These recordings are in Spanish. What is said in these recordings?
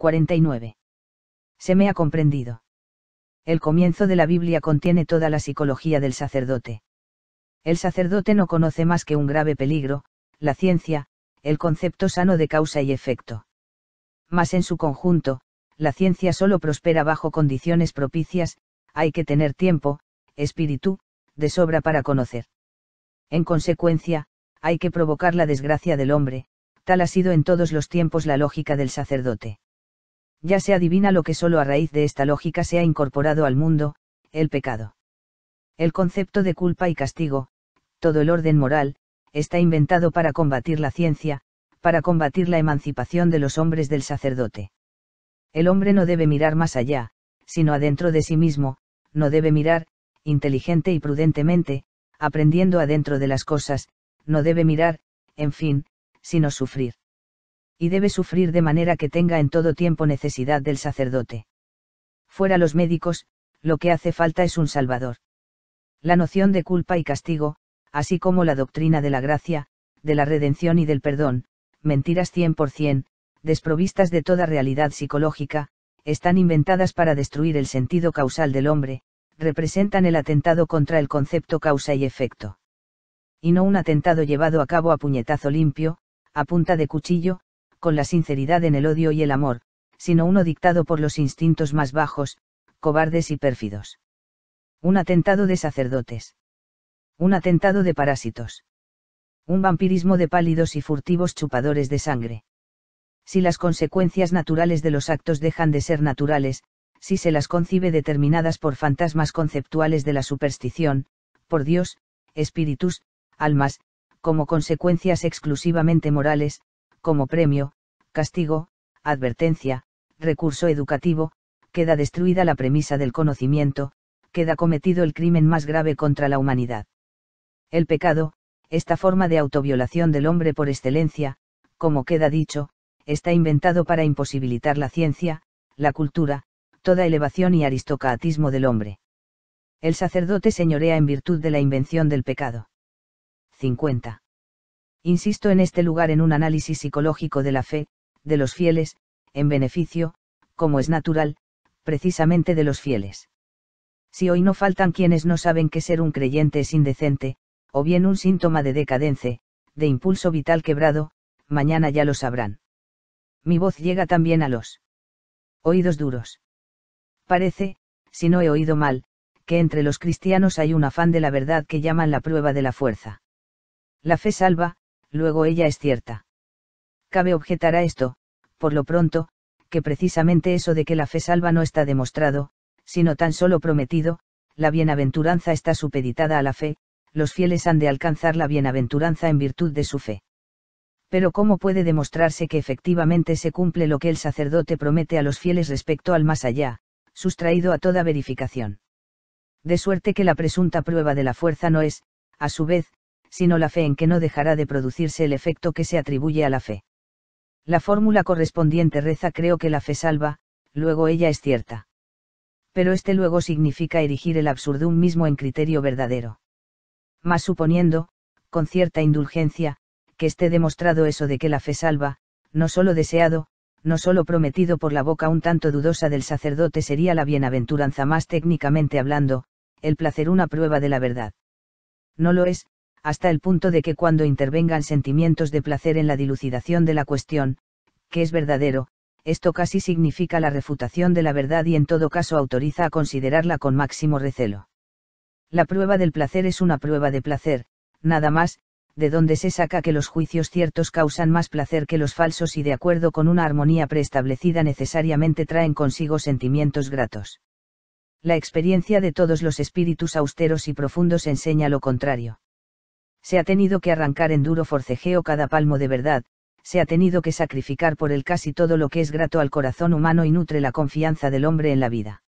49. Se me ha comprendido. El comienzo de la Biblia contiene toda la psicología del sacerdote. El sacerdote no conoce más que un grave peligro, la ciencia, el concepto sano de causa y efecto. Mas en su conjunto, la ciencia solo prospera bajo condiciones propicias, hay que tener tiempo, espíritu, de sobra para conocer. En consecuencia, hay que provocar la desgracia del hombre, tal ha sido en todos los tiempos la lógica del sacerdote ya se adivina lo que solo a raíz de esta lógica se ha incorporado al mundo, el pecado. El concepto de culpa y castigo, todo el orden moral, está inventado para combatir la ciencia, para combatir la emancipación de los hombres del sacerdote. El hombre no debe mirar más allá, sino adentro de sí mismo, no debe mirar, inteligente y prudentemente, aprendiendo adentro de las cosas, no debe mirar, en fin, sino sufrir y debe sufrir de manera que tenga en todo tiempo necesidad del sacerdote. Fuera los médicos, lo que hace falta es un Salvador. La noción de culpa y castigo, así como la doctrina de la gracia, de la redención y del perdón, mentiras 100%, desprovistas de toda realidad psicológica, están inventadas para destruir el sentido causal del hombre, representan el atentado contra el concepto causa y efecto. Y no un atentado llevado a cabo a puñetazo limpio, a punta de cuchillo, con la sinceridad en el odio y el amor, sino uno dictado por los instintos más bajos, cobardes y pérfidos. Un atentado de sacerdotes. Un atentado de parásitos. Un vampirismo de pálidos y furtivos chupadores de sangre. Si las consecuencias naturales de los actos dejan de ser naturales, si se las concibe determinadas por fantasmas conceptuales de la superstición, por Dios, espíritus, almas, como consecuencias exclusivamente morales, como premio, castigo, advertencia, recurso educativo, queda destruida la premisa del conocimiento, queda cometido el crimen más grave contra la humanidad. El pecado, esta forma de autoviolación del hombre por excelencia, como queda dicho, está inventado para imposibilitar la ciencia, la cultura, toda elevación y aristocratismo del hombre. El sacerdote señorea en virtud de la invención del pecado. 50. Insisto en este lugar en un análisis psicológico de la fe, de los fieles, en beneficio, como es natural, precisamente de los fieles. Si hoy no faltan quienes no saben que ser un creyente es indecente, o bien un síntoma de decadence, de impulso vital quebrado, mañana ya lo sabrán. Mi voz llega también a los oídos duros. Parece, si no he oído mal, que entre los cristianos hay un afán de la verdad que llaman la prueba de la fuerza. La fe salva, luego ella es cierta. Cabe objetar a esto, por lo pronto, que precisamente eso de que la fe salva no está demostrado, sino tan solo prometido, la bienaventuranza está supeditada a la fe, los fieles han de alcanzar la bienaventuranza en virtud de su fe. Pero ¿cómo puede demostrarse que efectivamente se cumple lo que el sacerdote promete a los fieles respecto al más allá, sustraído a toda verificación? De suerte que la presunta prueba de la fuerza no es, a su vez, sino la fe en que no dejará de producirse el efecto que se atribuye a la fe. La fórmula correspondiente reza creo que la fe salva, luego ella es cierta. Pero este luego significa erigir el absurdum mismo en criterio verdadero. Mas suponiendo, con cierta indulgencia, que esté demostrado eso de que la fe salva, no solo deseado, no solo prometido por la boca un tanto dudosa del sacerdote sería la bienaventuranza más técnicamente hablando, el placer una prueba de la verdad. No lo es, hasta el punto de que cuando intervengan sentimientos de placer en la dilucidación de la cuestión, que es verdadero, esto casi significa la refutación de la verdad y en todo caso autoriza a considerarla con máximo recelo. La prueba del placer es una prueba de placer, nada más, de donde se saca que los juicios ciertos causan más placer que los falsos y de acuerdo con una armonía preestablecida necesariamente traen consigo sentimientos gratos. La experiencia de todos los espíritus austeros y profundos enseña lo contrario se ha tenido que arrancar en duro forcejeo cada palmo de verdad, se ha tenido que sacrificar por él casi todo lo que es grato al corazón humano y nutre la confianza del hombre en la vida.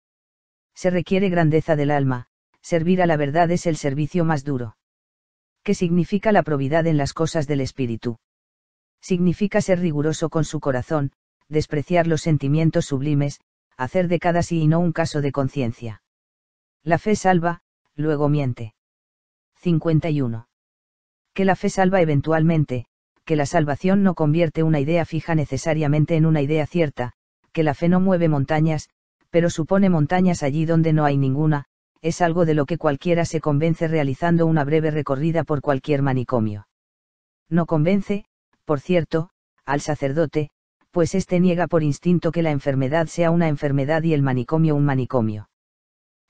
Se requiere grandeza del alma, servir a la verdad es el servicio más duro. ¿Qué significa la probidad en las cosas del espíritu? Significa ser riguroso con su corazón, despreciar los sentimientos sublimes, hacer de cada sí y no un caso de conciencia. La fe salva, luego miente. 51 que la fe salva eventualmente, que la salvación no convierte una idea fija necesariamente en una idea cierta, que la fe no mueve montañas, pero supone montañas allí donde no hay ninguna, es algo de lo que cualquiera se convence realizando una breve recorrida por cualquier manicomio. No convence, por cierto, al sacerdote, pues éste niega por instinto que la enfermedad sea una enfermedad y el manicomio un manicomio.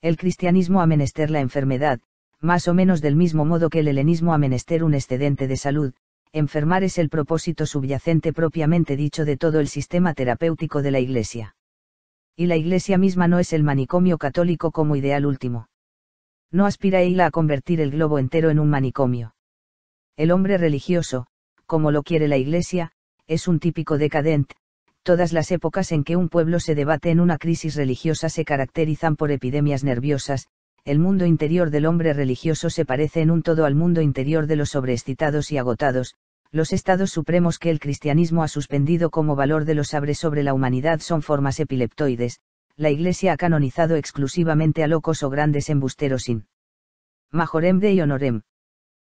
El cristianismo ha menester la enfermedad, más o menos del mismo modo que el helenismo ha menester un excedente de salud, enfermar es el propósito subyacente propiamente dicho de todo el sistema terapéutico de la Iglesia. Y la Iglesia misma no es el manicomio católico como ideal último. No aspira Eila a convertir el globo entero en un manicomio. El hombre religioso, como lo quiere la Iglesia, es un típico decadente, todas las épocas en que un pueblo se debate en una crisis religiosa se caracterizan por epidemias nerviosas, el mundo interior del hombre religioso se parece en un todo al mundo interior de los sobreexcitados y agotados, los estados supremos que el cristianismo ha suspendido como valor de los abres sobre la humanidad son formas epileptoides, la Iglesia ha canonizado exclusivamente a locos o grandes embusteros sin majorem de y honorem.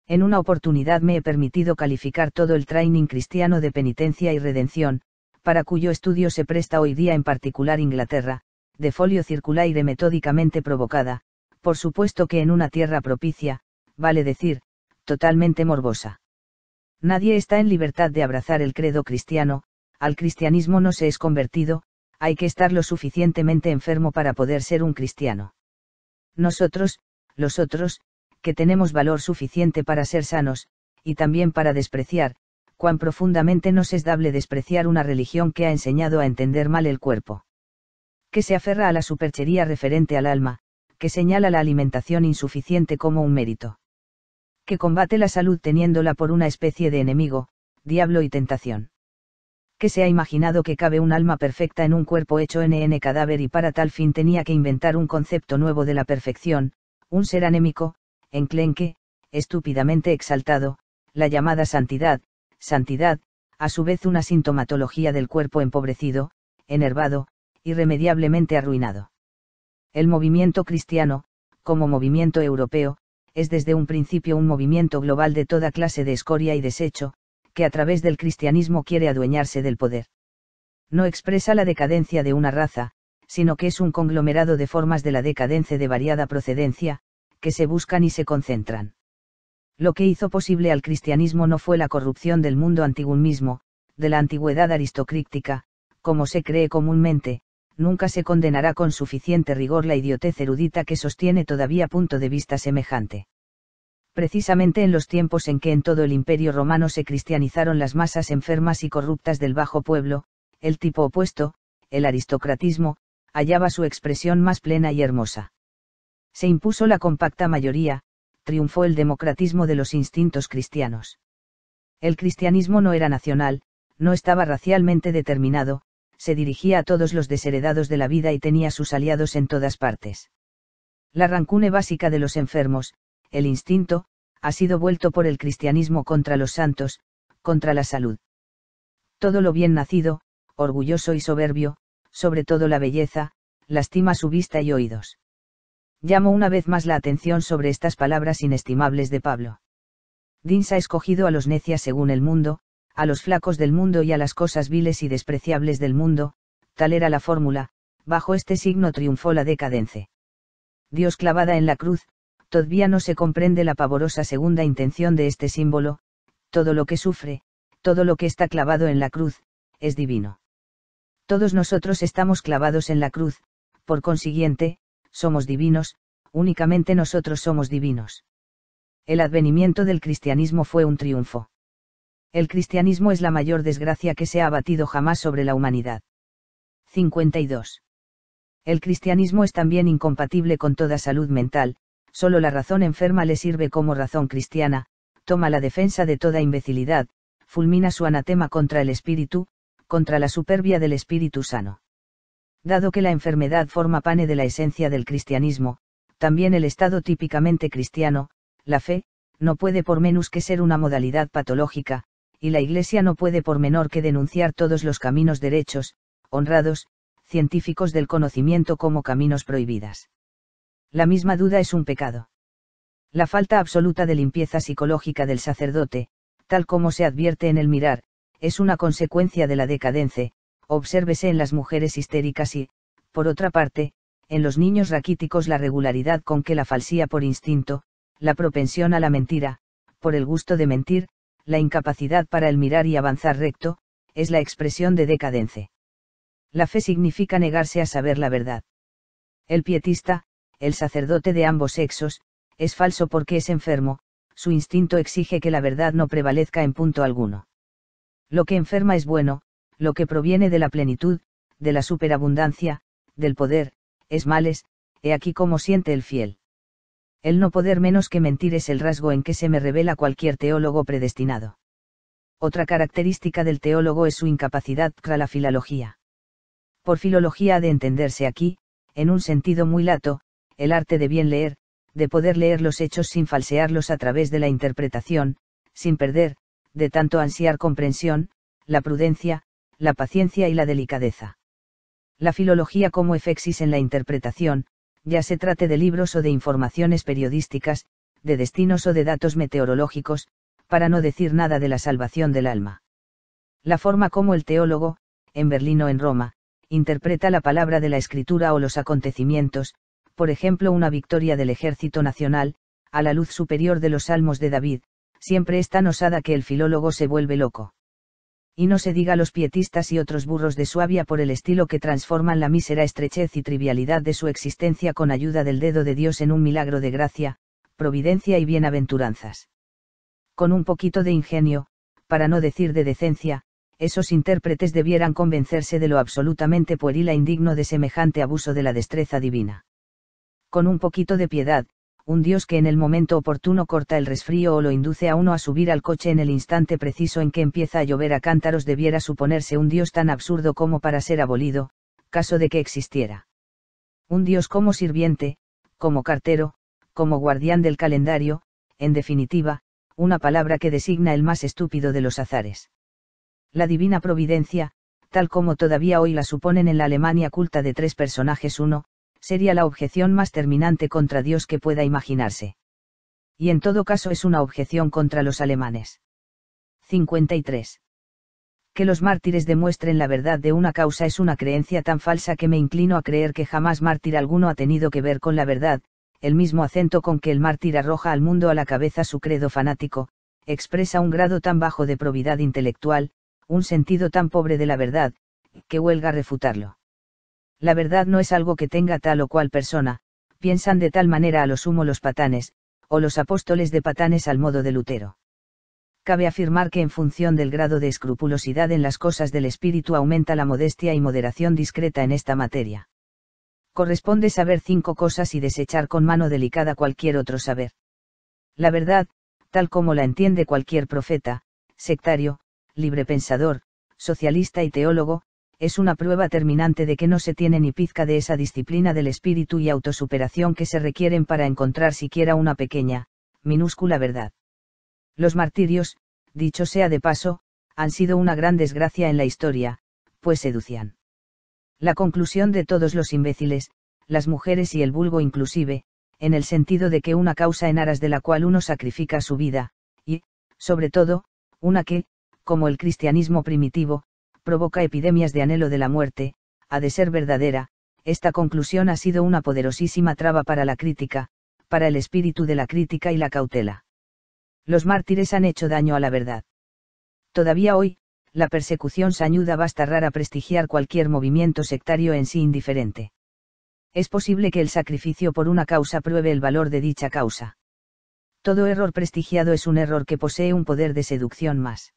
En una oportunidad me he permitido calificar todo el training cristiano de penitencia y redención, para cuyo estudio se presta hoy día en particular Inglaterra, de folio circulaire metódicamente provocada, por supuesto que en una tierra propicia, vale decir, totalmente morbosa. Nadie está en libertad de abrazar el credo cristiano, al cristianismo no se es convertido, hay que estar lo suficientemente enfermo para poder ser un cristiano. Nosotros, los otros, que tenemos valor suficiente para ser sanos, y también para despreciar, cuán profundamente nos es dable despreciar una religión que ha enseñado a entender mal el cuerpo. Que se aferra a la superchería referente al alma, que señala la alimentación insuficiente como un mérito. Que combate la salud teniéndola por una especie de enemigo, diablo y tentación. Que se ha imaginado que cabe un alma perfecta en un cuerpo hecho NN cadáver y para tal fin tenía que inventar un concepto nuevo de la perfección, un ser anémico, enclenque, estúpidamente exaltado, la llamada santidad, santidad, a su vez una sintomatología del cuerpo empobrecido, enervado, irremediablemente arruinado. El movimiento cristiano, como movimiento europeo, es desde un principio un movimiento global de toda clase de escoria y desecho, que a través del cristianismo quiere adueñarse del poder. No expresa la decadencia de una raza, sino que es un conglomerado de formas de la decadencia de variada procedencia, que se buscan y se concentran. Lo que hizo posible al cristianismo no fue la corrupción del mundo antiguo mismo, de la antigüedad aristocrática, como se cree comúnmente, nunca se condenará con suficiente rigor la idiotez erudita que sostiene todavía punto de vista semejante. Precisamente en los tiempos en que en todo el imperio romano se cristianizaron las masas enfermas y corruptas del bajo pueblo, el tipo opuesto, el aristocratismo, hallaba su expresión más plena y hermosa. Se impuso la compacta mayoría, triunfó el democratismo de los instintos cristianos. El cristianismo no era nacional, no estaba racialmente determinado, se dirigía a todos los desheredados de la vida y tenía sus aliados en todas partes. La rancune básica de los enfermos, el instinto, ha sido vuelto por el cristianismo contra los santos, contra la salud. Todo lo bien nacido, orgulloso y soberbio, sobre todo la belleza, lastima su vista y oídos. Llamo una vez más la atención sobre estas palabras inestimables de Pablo. Dins ha escogido a los necias según el mundo, a los flacos del mundo y a las cosas viles y despreciables del mundo, tal era la fórmula, bajo este signo triunfó la decadence. Dios clavada en la cruz, todavía no se comprende la pavorosa segunda intención de este símbolo, todo lo que sufre, todo lo que está clavado en la cruz, es divino. Todos nosotros estamos clavados en la cruz, por consiguiente, somos divinos, únicamente nosotros somos divinos. El advenimiento del cristianismo fue un triunfo el cristianismo es la mayor desgracia que se ha abatido jamás sobre la humanidad. 52. El cristianismo es también incompatible con toda salud mental, solo la razón enferma le sirve como razón cristiana, toma la defensa de toda imbecilidad, fulmina su anatema contra el espíritu, contra la superbia del espíritu sano. Dado que la enfermedad forma pane de la esencia del cristianismo, también el estado típicamente cristiano, la fe, no puede por menos que ser una modalidad patológica, y la Iglesia no puede por menor que denunciar todos los caminos derechos, honrados, científicos del conocimiento como caminos prohibidas. La misma duda es un pecado. La falta absoluta de limpieza psicológica del sacerdote, tal como se advierte en el mirar, es una consecuencia de la decadencia, obsérvese en las mujeres histéricas y, por otra parte, en los niños raquíticos la regularidad con que la falsía por instinto, la propensión a la mentira, por el gusto de mentir, la incapacidad para el mirar y avanzar recto, es la expresión de decadence. La fe significa negarse a saber la verdad. El pietista, el sacerdote de ambos sexos, es falso porque es enfermo, su instinto exige que la verdad no prevalezca en punto alguno. Lo que enferma es bueno, lo que proviene de la plenitud, de la superabundancia, del poder, es males, he aquí cómo siente el fiel. El no poder menos que mentir es el rasgo en que se me revela cualquier teólogo predestinado. Otra característica del teólogo es su incapacidad para la filología. Por filología ha de entenderse aquí, en un sentido muy lato, el arte de bien leer, de poder leer los hechos sin falsearlos a través de la interpretación, sin perder, de tanto ansiar comprensión, la prudencia, la paciencia y la delicadeza. La filología como efexis en la interpretación, ya se trate de libros o de informaciones periodísticas, de destinos o de datos meteorológicos, para no decir nada de la salvación del alma. La forma como el teólogo, en Berlín o en Roma, interpreta la palabra de la escritura o los acontecimientos, por ejemplo una victoria del ejército nacional, a la luz superior de los salmos de David, siempre es tan osada que el filólogo se vuelve loco y no se diga los pietistas y otros burros de suavia por el estilo que transforman la mísera estrechez y trivialidad de su existencia con ayuda del dedo de Dios en un milagro de gracia, providencia y bienaventuranzas. Con un poquito de ingenio, para no decir de decencia, esos intérpretes debieran convencerse de lo absolutamente pueril e indigno de semejante abuso de la destreza divina. Con un poquito de piedad, un Dios que en el momento oportuno corta el resfrío o lo induce a uno a subir al coche en el instante preciso en que empieza a llover a cántaros debiera suponerse un Dios tan absurdo como para ser abolido, caso de que existiera. Un Dios como sirviente, como cartero, como guardián del calendario, en definitiva, una palabra que designa el más estúpido de los azares. La divina providencia, tal como todavía hoy la suponen en la Alemania culta de tres personajes uno, sería la objeción más terminante contra Dios que pueda imaginarse. Y en todo caso es una objeción contra los alemanes. 53. Que los mártires demuestren la verdad de una causa es una creencia tan falsa que me inclino a creer que jamás mártir alguno ha tenido que ver con la verdad, el mismo acento con que el mártir arroja al mundo a la cabeza su credo fanático, expresa un grado tan bajo de probidad intelectual, un sentido tan pobre de la verdad, que huelga refutarlo la verdad no es algo que tenga tal o cual persona, piensan de tal manera a lo sumo los patanes, o los apóstoles de patanes al modo de Lutero. Cabe afirmar que en función del grado de escrupulosidad en las cosas del espíritu aumenta la modestia y moderación discreta en esta materia. Corresponde saber cinco cosas y desechar con mano delicada cualquier otro saber. La verdad, tal como la entiende cualquier profeta, sectario, librepensador, socialista y teólogo, es una prueba terminante de que no se tiene ni pizca de esa disciplina del espíritu y autosuperación que se requieren para encontrar siquiera una pequeña, minúscula verdad. Los martirios, dicho sea de paso, han sido una gran desgracia en la historia, pues seducían. La conclusión de todos los imbéciles, las mujeres y el vulgo inclusive, en el sentido de que una causa en aras de la cual uno sacrifica su vida, y, sobre todo, una que, como el cristianismo primitivo, provoca epidemias de anhelo de la muerte, ha de ser verdadera, esta conclusión ha sido una poderosísima traba para la crítica, para el espíritu de la crítica y la cautela. Los mártires han hecho daño a la verdad. Todavía hoy, la persecución sañuda basta rara prestigiar cualquier movimiento sectario en sí indiferente. Es posible que el sacrificio por una causa pruebe el valor de dicha causa. Todo error prestigiado es un error que posee un poder de seducción más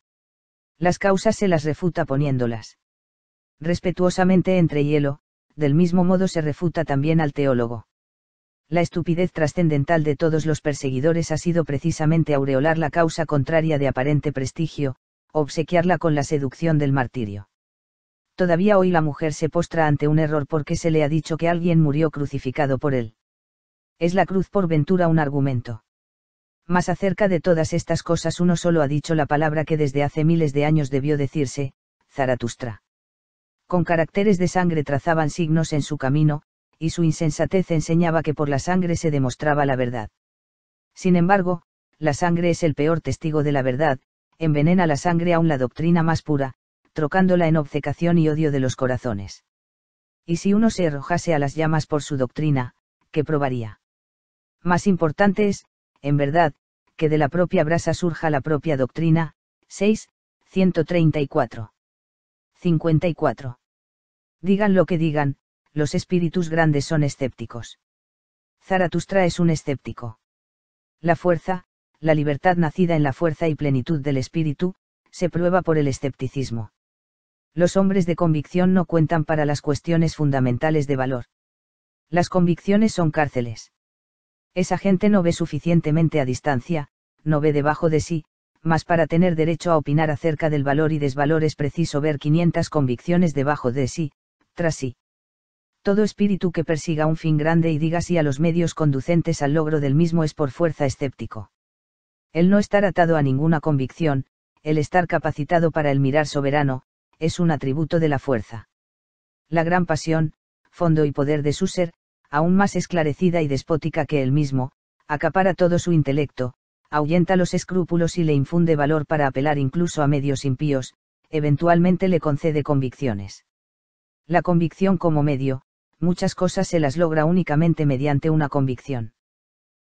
las causas se las refuta poniéndolas respetuosamente entre hielo, del mismo modo se refuta también al teólogo. La estupidez trascendental de todos los perseguidores ha sido precisamente aureolar la causa contraria de aparente prestigio, obsequiarla con la seducción del martirio. Todavía hoy la mujer se postra ante un error porque se le ha dicho que alguien murió crucificado por él. ¿Es la cruz por ventura un argumento? Más acerca de todas estas cosas uno solo ha dicho la palabra que desde hace miles de años debió decirse, Zaratustra. Con caracteres de sangre trazaban signos en su camino, y su insensatez enseñaba que por la sangre se demostraba la verdad. Sin embargo, la sangre es el peor testigo de la verdad, envenena la sangre aún la doctrina más pura, trocándola en obcecación y odio de los corazones. Y si uno se arrojase a las llamas por su doctrina, ¿qué probaría? Más importante es, en verdad, que de la propia brasa surja la propia doctrina. 6. 134. 54. Digan lo que digan, los espíritus grandes son escépticos. Zaratustra es un escéptico. La fuerza, la libertad nacida en la fuerza y plenitud del espíritu, se prueba por el escepticismo. Los hombres de convicción no cuentan para las cuestiones fundamentales de valor. Las convicciones son cárceles. Esa gente no ve suficientemente a distancia, no ve debajo de sí, mas para tener derecho a opinar acerca del valor y desvalor es preciso ver 500 convicciones debajo de sí, tras sí. Todo espíritu que persiga un fin grande y diga sí a los medios conducentes al logro del mismo es por fuerza escéptico. El no estar atado a ninguna convicción, el estar capacitado para el mirar soberano, es un atributo de la fuerza. La gran pasión, fondo y poder de su ser, aún más esclarecida y despótica que él mismo, acapara todo su intelecto, ahuyenta los escrúpulos y le infunde valor para apelar incluso a medios impíos, eventualmente le concede convicciones. La convicción como medio, muchas cosas se las logra únicamente mediante una convicción.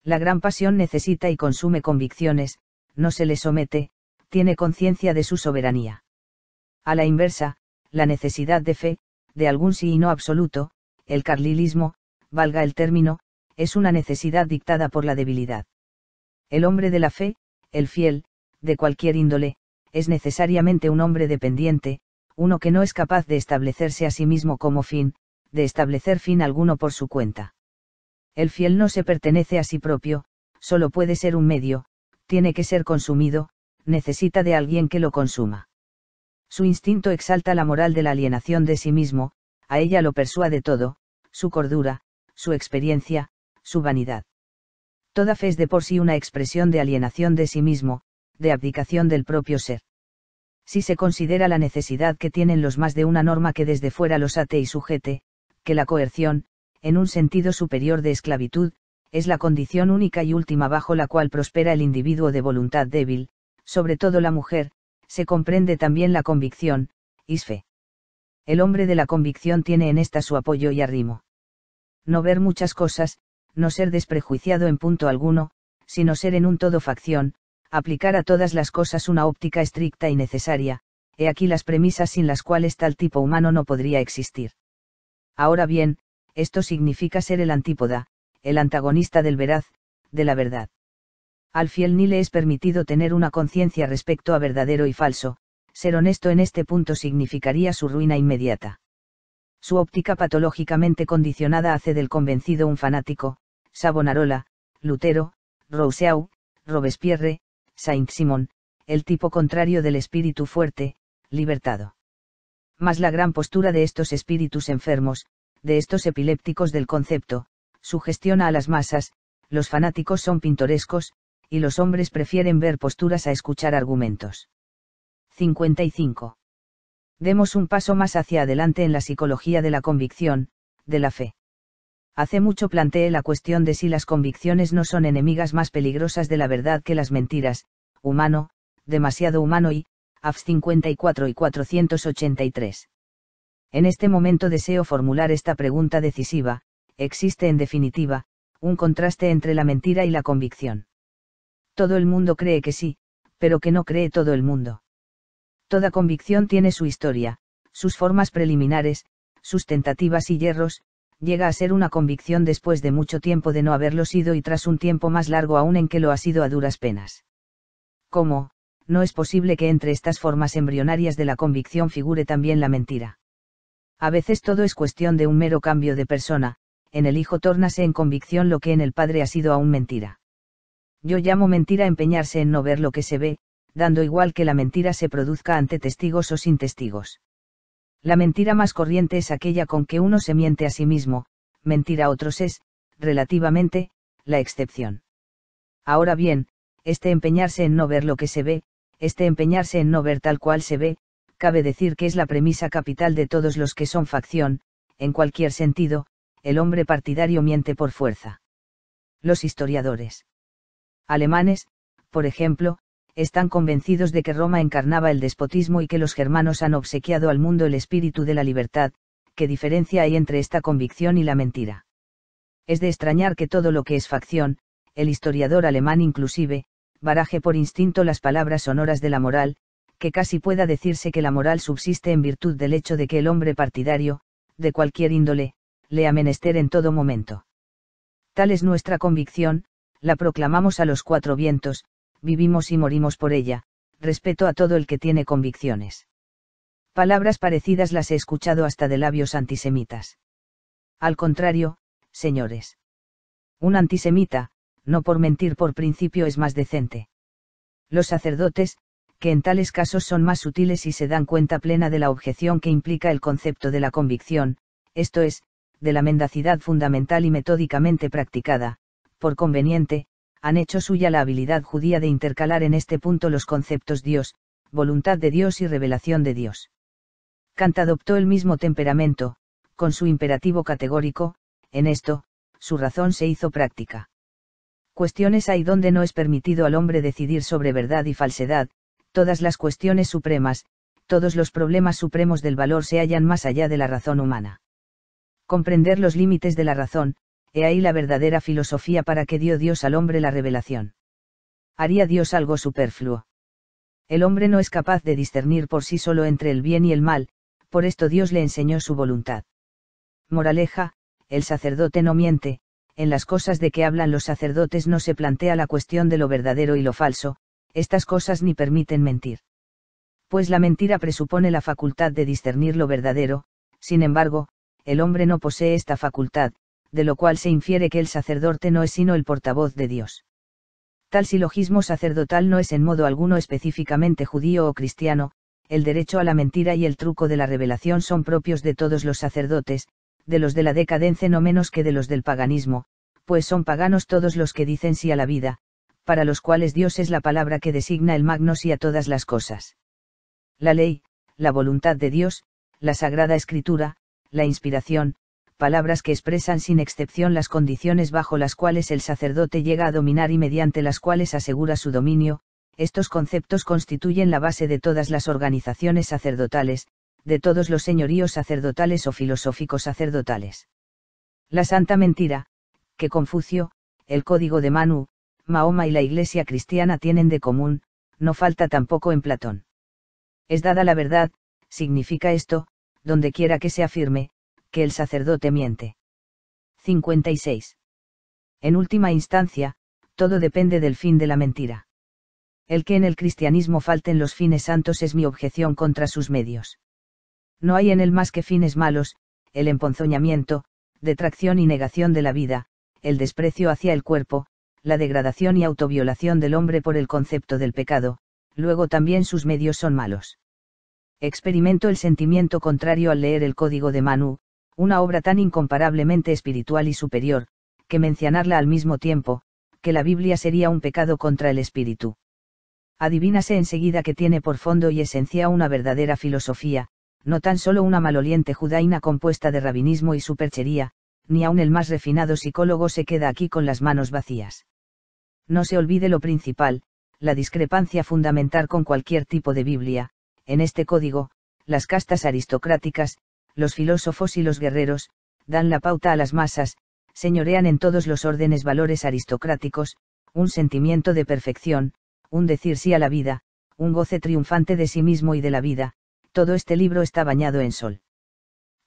La gran pasión necesita y consume convicciones, no se le somete, tiene conciencia de su soberanía. A la inversa, la necesidad de fe, de algún sí y no absoluto, el carlilismo, valga el término, es una necesidad dictada por la debilidad. El hombre de la fe, el fiel, de cualquier índole, es necesariamente un hombre dependiente, uno que no es capaz de establecerse a sí mismo como fin, de establecer fin alguno por su cuenta. El fiel no se pertenece a sí propio, solo puede ser un medio, tiene que ser consumido, necesita de alguien que lo consuma. Su instinto exalta la moral de la alienación de sí mismo, a ella lo persuade todo, su cordura, su experiencia, su vanidad. Toda fe es de por sí una expresión de alienación de sí mismo, de abdicación del propio ser. Si se considera la necesidad que tienen los más de una norma que desde fuera los ate y sujete, que la coerción, en un sentido superior de esclavitud, es la condición única y última bajo la cual prospera el individuo de voluntad débil, sobre todo la mujer, se comprende también la convicción, isfe. El hombre de la convicción tiene en esta su apoyo y arrimo no ver muchas cosas, no ser desprejuiciado en punto alguno, sino ser en un todo facción, aplicar a todas las cosas una óptica estricta y necesaria, he aquí las premisas sin las cuales tal tipo humano no podría existir. Ahora bien, esto significa ser el antípoda, el antagonista del veraz, de la verdad. Al fiel ni le es permitido tener una conciencia respecto a verdadero y falso, ser honesto en este punto significaría su ruina inmediata. Su óptica patológicamente condicionada hace del convencido un fanático, Savonarola, Lutero, Rousseau, Robespierre, Saint-Simon, el tipo contrario del espíritu fuerte, libertado. Más la gran postura de estos espíritus enfermos, de estos epilépticos del concepto, sugestiona a las masas, los fanáticos son pintorescos, y los hombres prefieren ver posturas a escuchar argumentos. 55 demos un paso más hacia adelante en la psicología de la convicción, de la fe. Hace mucho planteé la cuestión de si las convicciones no son enemigas más peligrosas de la verdad que las mentiras, humano, demasiado humano y, AFS 54 y 483. En este momento deseo formular esta pregunta decisiva, existe en definitiva, un contraste entre la mentira y la convicción. Todo el mundo cree que sí, pero que no cree todo el mundo. Toda convicción tiene su historia, sus formas preliminares, sus tentativas y hierros, llega a ser una convicción después de mucho tiempo de no haberlo sido y tras un tiempo más largo aún en que lo ha sido a duras penas. ¿Cómo? No es posible que entre estas formas embrionarias de la convicción figure también la mentira. A veces todo es cuestión de un mero cambio de persona, en el hijo tórnase en convicción lo que en el padre ha sido aún mentira. Yo llamo mentira empeñarse en no ver lo que se ve, dando igual que la mentira se produzca ante testigos o sin testigos. La mentira más corriente es aquella con que uno se miente a sí mismo, mentir a otros es, relativamente, la excepción. Ahora bien, este empeñarse en no ver lo que se ve, este empeñarse en no ver tal cual se ve, cabe decir que es la premisa capital de todos los que son facción, en cualquier sentido, el hombre partidario miente por fuerza. Los historiadores alemanes, por ejemplo, están convencidos de que Roma encarnaba el despotismo y que los germanos han obsequiado al mundo el espíritu de la libertad, ¿qué diferencia hay entre esta convicción y la mentira? Es de extrañar que todo lo que es facción, el historiador alemán inclusive, baraje por instinto las palabras sonoras de la moral, que casi pueda decirse que la moral subsiste en virtud del hecho de que el hombre partidario, de cualquier índole, le ha menester en todo momento. Tal es nuestra convicción, la proclamamos a los cuatro vientos, vivimos y morimos por ella, respeto a todo el que tiene convicciones. Palabras parecidas las he escuchado hasta de labios antisemitas. Al contrario, señores. Un antisemita, no por mentir por principio es más decente. Los sacerdotes, que en tales casos son más sutiles y se dan cuenta plena de la objeción que implica el concepto de la convicción, esto es, de la mendacidad fundamental y metódicamente practicada, por conveniente, han hecho suya la habilidad judía de intercalar en este punto los conceptos Dios, voluntad de Dios y revelación de Dios. Kant adoptó el mismo temperamento, con su imperativo categórico, en esto, su razón se hizo práctica. Cuestiones hay donde no es permitido al hombre decidir sobre verdad y falsedad, todas las cuestiones supremas, todos los problemas supremos del valor se hallan más allá de la razón humana. Comprender los límites de la razón, he ahí la verdadera filosofía para que dio Dios al hombre la revelación. Haría Dios algo superfluo. El hombre no es capaz de discernir por sí solo entre el bien y el mal, por esto Dios le enseñó su voluntad. Moraleja, el sacerdote no miente, en las cosas de que hablan los sacerdotes no se plantea la cuestión de lo verdadero y lo falso, estas cosas ni permiten mentir. Pues la mentira presupone la facultad de discernir lo verdadero, sin embargo, el hombre no posee esta facultad, de lo cual se infiere que el sacerdote no es sino el portavoz de Dios. Tal silogismo sacerdotal no es en modo alguno específicamente judío o cristiano, el derecho a la mentira y el truco de la revelación son propios de todos los sacerdotes, de los de la decadencia no menos que de los del paganismo, pues son paganos todos los que dicen sí a la vida, para los cuales Dios es la palabra que designa el magno y a todas las cosas. La ley, la voluntad de Dios, la sagrada escritura, la inspiración, palabras que expresan sin excepción las condiciones bajo las cuales el sacerdote llega a dominar y mediante las cuales asegura su dominio, estos conceptos constituyen la base de todas las organizaciones sacerdotales, de todos los señoríos sacerdotales o filosóficos sacerdotales. La santa mentira, que Confucio, el código de Manu, Mahoma y la Iglesia cristiana tienen de común, no falta tampoco en Platón. Es dada la verdad, significa esto, donde quiera que se afirme, que el sacerdote miente. 56. En última instancia, todo depende del fin de la mentira. El que en el cristianismo falten los fines santos es mi objeción contra sus medios. No hay en él más que fines malos, el emponzoñamiento, detracción y negación de la vida, el desprecio hacia el cuerpo, la degradación y autoviolación del hombre por el concepto del pecado, luego también sus medios son malos. Experimento el sentimiento contrario al leer el código de Manu, una obra tan incomparablemente espiritual y superior, que mencionarla al mismo tiempo, que la Biblia sería un pecado contra el espíritu. Adivínase enseguida que tiene por fondo y esencia una verdadera filosofía, no tan solo una maloliente judaína compuesta de rabinismo y superchería, ni aun el más refinado psicólogo se queda aquí con las manos vacías. No se olvide lo principal, la discrepancia fundamental con cualquier tipo de Biblia, en este código, las castas aristocráticas, los filósofos y los guerreros, dan la pauta a las masas, señorean en todos los órdenes valores aristocráticos, un sentimiento de perfección, un decir sí a la vida, un goce triunfante de sí mismo y de la vida, todo este libro está bañado en sol.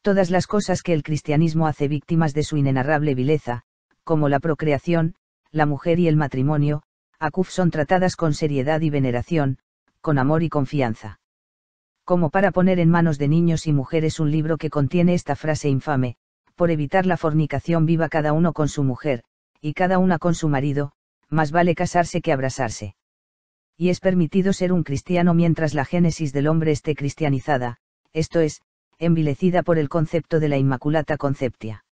Todas las cosas que el cristianismo hace víctimas de su inenarrable vileza, como la procreación, la mujer y el matrimonio, a Akuf son tratadas con seriedad y veneración, con amor y confianza como para poner en manos de niños y mujeres un libro que contiene esta frase infame, por evitar la fornicación viva cada uno con su mujer, y cada una con su marido, más vale casarse que abrazarse. Y es permitido ser un cristiano mientras la génesis del hombre esté cristianizada, esto es, envilecida por el concepto de la Inmaculata Conceptia.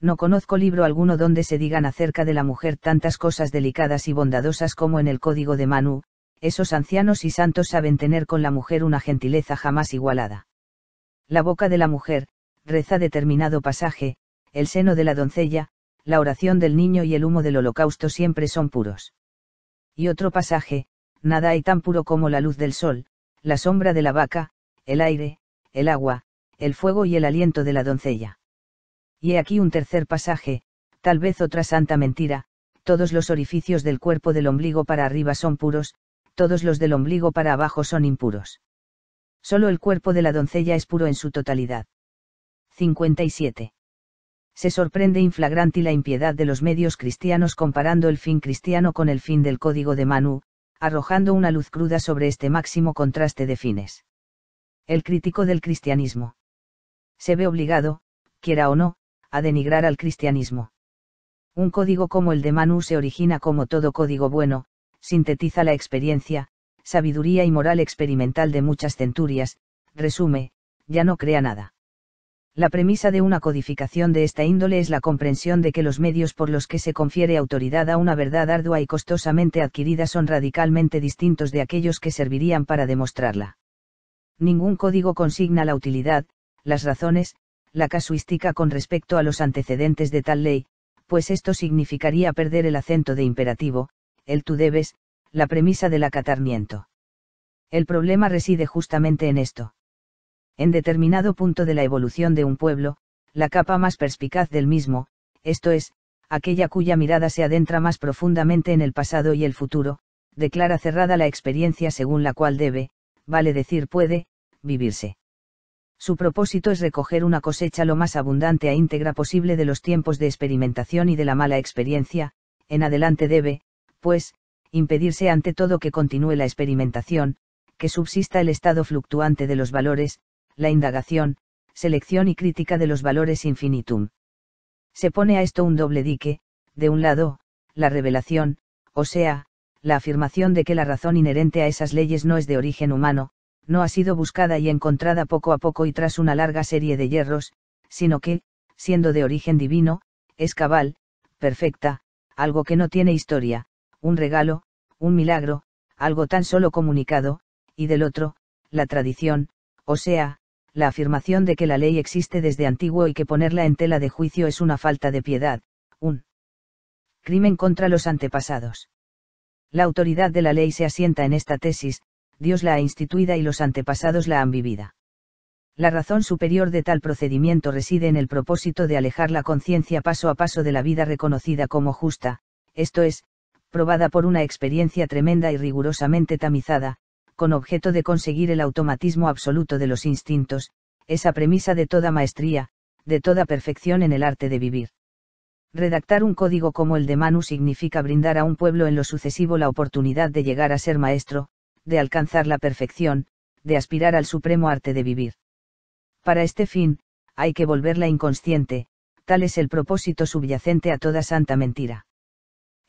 No conozco libro alguno donde se digan acerca de la mujer tantas cosas delicadas y bondadosas como en el Código de Manu, esos ancianos y santos saben tener con la mujer una gentileza jamás igualada. La boca de la mujer, reza determinado pasaje, el seno de la doncella, la oración del niño y el humo del holocausto siempre son puros. Y otro pasaje, nada hay tan puro como la luz del sol, la sombra de la vaca, el aire, el agua, el fuego y el aliento de la doncella. Y he aquí un tercer pasaje, tal vez otra santa mentira, todos los orificios del cuerpo del ombligo para arriba son puros, todos los del ombligo para abajo son impuros. Solo el cuerpo de la doncella es puro en su totalidad. 57. Se sorprende inflagrante la impiedad de los medios cristianos comparando el fin cristiano con el fin del código de Manu, arrojando una luz cruda sobre este máximo contraste de fines. El crítico del cristianismo. Se ve obligado, quiera o no, a denigrar al cristianismo. Un código como el de Manu se origina como todo código bueno, sintetiza la experiencia, sabiduría y moral experimental de muchas centurias, resume, ya no crea nada. La premisa de una codificación de esta índole es la comprensión de que los medios por los que se confiere autoridad a una verdad ardua y costosamente adquirida son radicalmente distintos de aquellos que servirían para demostrarla. Ningún código consigna la utilidad, las razones, la casuística con respecto a los antecedentes de tal ley, pues esto significaría perder el acento de imperativo, el tú debes, la premisa del acatarmiento. El problema reside justamente en esto. En determinado punto de la evolución de un pueblo, la capa más perspicaz del mismo, esto es, aquella cuya mirada se adentra más profundamente en el pasado y el futuro, declara cerrada la experiencia según la cual debe, vale decir puede, vivirse. Su propósito es recoger una cosecha lo más abundante e íntegra posible de los tiempos de experimentación y de la mala experiencia, en adelante debe, pues, impedirse ante todo que continúe la experimentación, que subsista el estado fluctuante de los valores, la indagación, selección y crítica de los valores infinitum. Se pone a esto un doble dique, de un lado, la revelación, o sea, la afirmación de que la razón inherente a esas leyes no es de origen humano, no ha sido buscada y encontrada poco a poco y tras una larga serie de hierros, sino que, siendo de origen divino, es cabal, perfecta, algo que no tiene historia, un regalo, un milagro, algo tan solo comunicado, y del otro, la tradición, o sea, la afirmación de que la ley existe desde antiguo y que ponerla en tela de juicio es una falta de piedad, un crimen contra los antepasados. La autoridad de la ley se asienta en esta tesis, Dios la ha instituida y los antepasados la han vivida. La razón superior de tal procedimiento reside en el propósito de alejar la conciencia paso a paso de la vida reconocida como justa, esto es, probada por una experiencia tremenda y rigurosamente tamizada, con objeto de conseguir el automatismo absoluto de los instintos, esa premisa de toda maestría, de toda perfección en el arte de vivir. Redactar un código como el de Manu significa brindar a un pueblo en lo sucesivo la oportunidad de llegar a ser maestro, de alcanzar la perfección, de aspirar al supremo arte de vivir. Para este fin, hay que volverla inconsciente, tal es el propósito subyacente a toda santa mentira.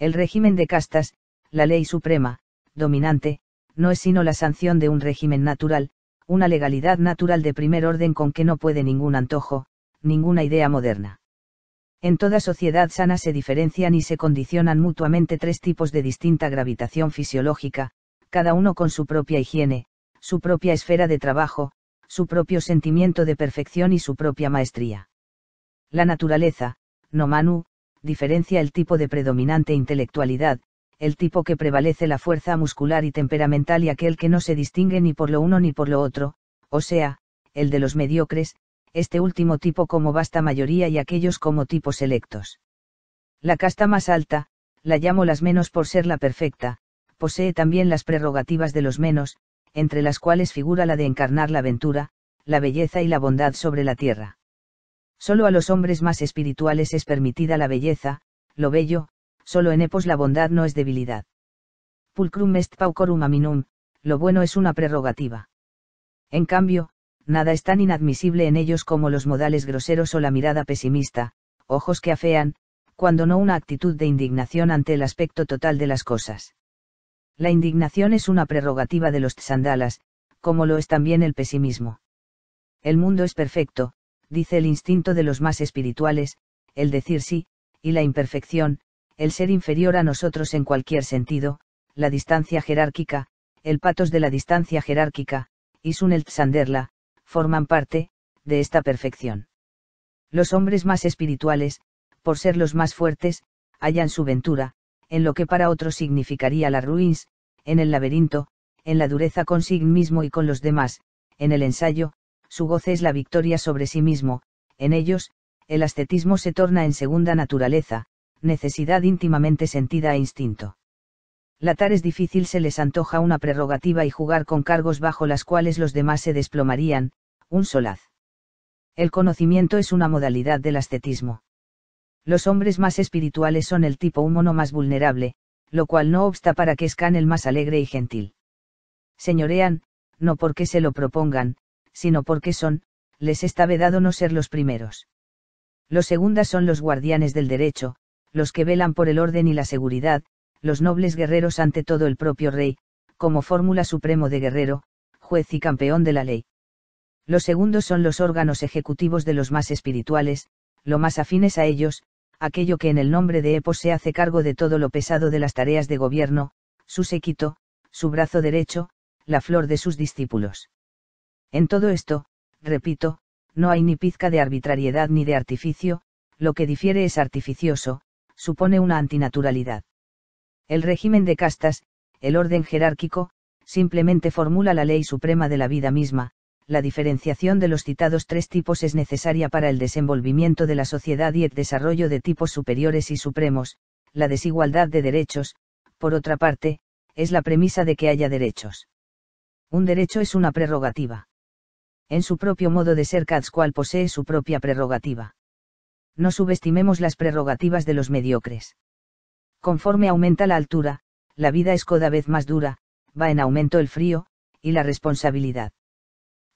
El régimen de castas, la ley suprema, dominante, no es sino la sanción de un régimen natural, una legalidad natural de primer orden con que no puede ningún antojo, ninguna idea moderna. En toda sociedad sana se diferencian y se condicionan mutuamente tres tipos de distinta gravitación fisiológica, cada uno con su propia higiene, su propia esfera de trabajo, su propio sentimiento de perfección y su propia maestría. La naturaleza, no Manu, diferencia el tipo de predominante intelectualidad, el tipo que prevalece la fuerza muscular y temperamental y aquel que no se distingue ni por lo uno ni por lo otro, o sea, el de los mediocres, este último tipo como vasta mayoría y aquellos como tipos electos. La casta más alta, la llamo las menos por ser la perfecta, posee también las prerrogativas de los menos, entre las cuales figura la de encarnar la aventura, la belleza y la bondad sobre la tierra. Solo a los hombres más espirituales es permitida la belleza, lo bello, solo en Epos la bondad no es debilidad. Pulcrum est paucorum aminum, lo bueno es una prerrogativa. En cambio, nada es tan inadmisible en ellos como los modales groseros o la mirada pesimista, ojos que afean, cuando no una actitud de indignación ante el aspecto total de las cosas. La indignación es una prerrogativa de los tsandalas, como lo es también el pesimismo. El mundo es perfecto, dice el instinto de los más espirituales, el decir sí, y la imperfección, el ser inferior a nosotros en cualquier sentido, la distancia jerárquica, el patos de la distancia jerárquica, y Sanderla, forman parte, de esta perfección. Los hombres más espirituales, por ser los más fuertes, hallan su ventura, en lo que para otros significaría la ruins, en el laberinto, en la dureza consigo mismo y con los demás, en el ensayo, su goce es la victoria sobre sí mismo, en ellos, el ascetismo se torna en segunda naturaleza, necesidad íntimamente sentida e instinto. Latar es difícil se les antoja una prerrogativa y jugar con cargos bajo las cuales los demás se desplomarían, un solaz. El conocimiento es una modalidad del ascetismo. Los hombres más espirituales son el tipo humano más vulnerable, lo cual no obsta para que escan el más alegre y gentil. Señorean, no porque se lo propongan, sino porque son, les está vedado no ser los primeros. Los segundos son los guardianes del derecho, los que velan por el orden y la seguridad, los nobles guerreros ante todo el propio rey, como fórmula supremo de guerrero, juez y campeón de la ley. Los segundos son los órganos ejecutivos de los más espirituales, lo más afines a ellos, aquello que en el nombre de Epos se hace cargo de todo lo pesado de las tareas de gobierno, su séquito, su brazo derecho, la flor de sus discípulos. En todo esto, repito, no hay ni pizca de arbitrariedad ni de artificio, lo que difiere es artificioso, supone una antinaturalidad. El régimen de castas, el orden jerárquico, simplemente formula la ley suprema de la vida misma, la diferenciación de los citados tres tipos es necesaria para el desenvolvimiento de la sociedad y el desarrollo de tipos superiores y supremos, la desigualdad de derechos, por otra parte, es la premisa de que haya derechos. Un derecho es una prerrogativa en su propio modo de ser cual posee su propia prerrogativa. No subestimemos las prerrogativas de los mediocres. Conforme aumenta la altura, la vida es cada vez más dura, va en aumento el frío, y la responsabilidad.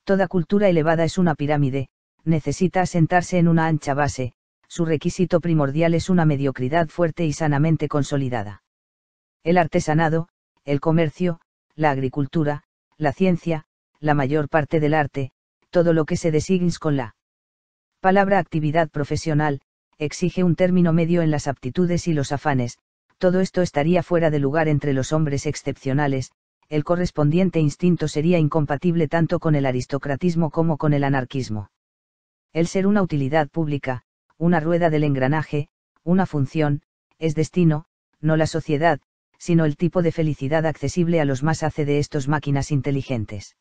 Toda cultura elevada es una pirámide, necesita asentarse en una ancha base, su requisito primordial es una mediocridad fuerte y sanamente consolidada. El artesanado, el comercio, la agricultura, la ciencia, la mayor parte del arte, todo lo que se designe con la palabra actividad profesional, exige un término medio en las aptitudes y los afanes, todo esto estaría fuera de lugar entre los hombres excepcionales, el correspondiente instinto sería incompatible tanto con el aristocratismo como con el anarquismo. El ser una utilidad pública, una rueda del engranaje, una función, es destino, no la sociedad, sino el tipo de felicidad accesible a los más hace de estos máquinas inteligentes.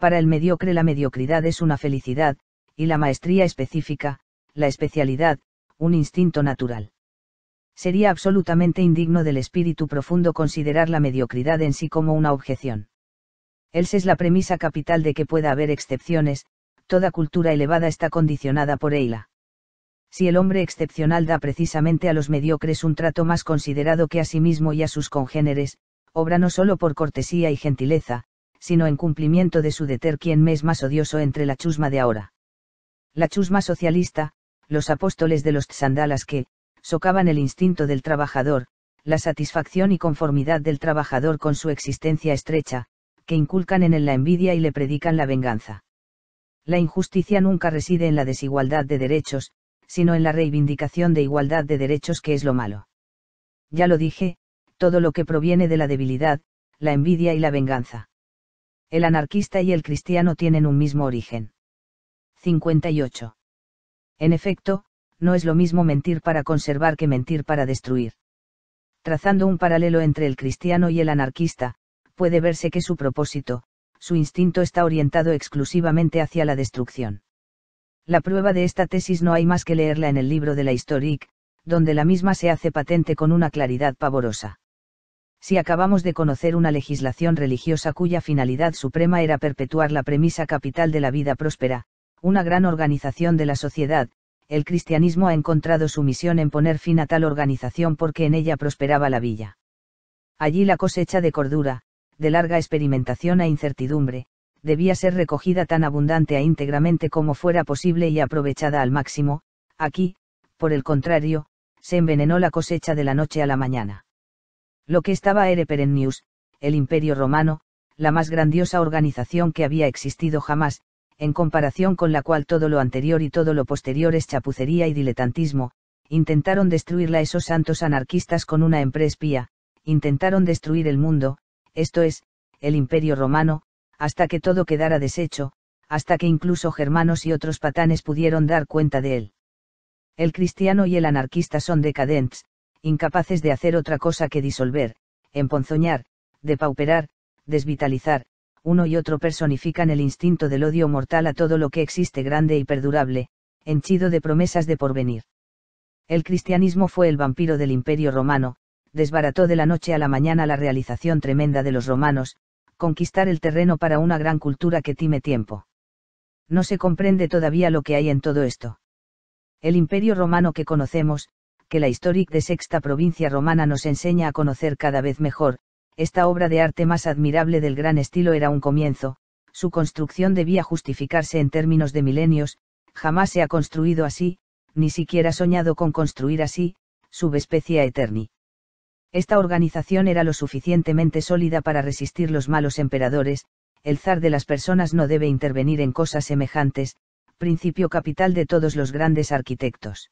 Para el mediocre la mediocridad es una felicidad, y la maestría específica, la especialidad, un instinto natural. Sería absolutamente indigno del espíritu profundo considerar la mediocridad en sí como una objeción. él es la premisa capital de que pueda haber excepciones, toda cultura elevada está condicionada por ella. Si el hombre excepcional da precisamente a los mediocres un trato más considerado que a sí mismo y a sus congéneres, obra no solo por cortesía y gentileza, sino en cumplimiento de su deter quien mes más odioso entre la chusma de ahora. La chusma socialista, los apóstoles de los tsandalas que, socavan el instinto del trabajador, la satisfacción y conformidad del trabajador con su existencia estrecha, que inculcan en él la envidia y le predican la venganza. La injusticia nunca reside en la desigualdad de derechos, sino en la reivindicación de igualdad de derechos que es lo malo. Ya lo dije, todo lo que proviene de la debilidad, la envidia y la venganza el anarquista y el cristiano tienen un mismo origen. 58. En efecto, no es lo mismo mentir para conservar que mentir para destruir. Trazando un paralelo entre el cristiano y el anarquista, puede verse que su propósito, su instinto está orientado exclusivamente hacia la destrucción. La prueba de esta tesis no hay más que leerla en el libro de la Historique, donde la misma se hace patente con una claridad pavorosa si acabamos de conocer una legislación religiosa cuya finalidad suprema era perpetuar la premisa capital de la vida próspera, una gran organización de la sociedad, el cristianismo ha encontrado su misión en poner fin a tal organización porque en ella prosperaba la villa. Allí la cosecha de cordura, de larga experimentación e incertidumbre, debía ser recogida tan abundante e íntegramente como fuera posible y aprovechada al máximo, aquí, por el contrario, se envenenó la cosecha de la noche a la mañana. Lo que estaba era perennius, el imperio romano, la más grandiosa organización que había existido jamás, en comparación con la cual todo lo anterior y todo lo posterior es chapucería y diletantismo, intentaron destruirla esos santos anarquistas con una espía, intentaron destruir el mundo, esto es, el imperio romano, hasta que todo quedara deshecho, hasta que incluso germanos y otros patanes pudieron dar cuenta de él. El cristiano y el anarquista son decadentes, incapaces de hacer otra cosa que disolver, emponzoñar, depauperar, desvitalizar, uno y otro personifican el instinto del odio mortal a todo lo que existe grande y perdurable, henchido de promesas de porvenir. El cristianismo fue el vampiro del imperio romano, desbarató de la noche a la mañana la realización tremenda de los romanos, conquistar el terreno para una gran cultura que time tiempo. No se comprende todavía lo que hay en todo esto. El imperio romano que conocemos, que la Historic de Sexta Provincia Romana nos enseña a conocer cada vez mejor, esta obra de arte más admirable del gran estilo era un comienzo, su construcción debía justificarse en términos de milenios, jamás se ha construido así, ni siquiera soñado con construir así, subespecia eterni. Esta organización era lo suficientemente sólida para resistir los malos emperadores, el zar de las personas no debe intervenir en cosas semejantes, principio capital de todos los grandes arquitectos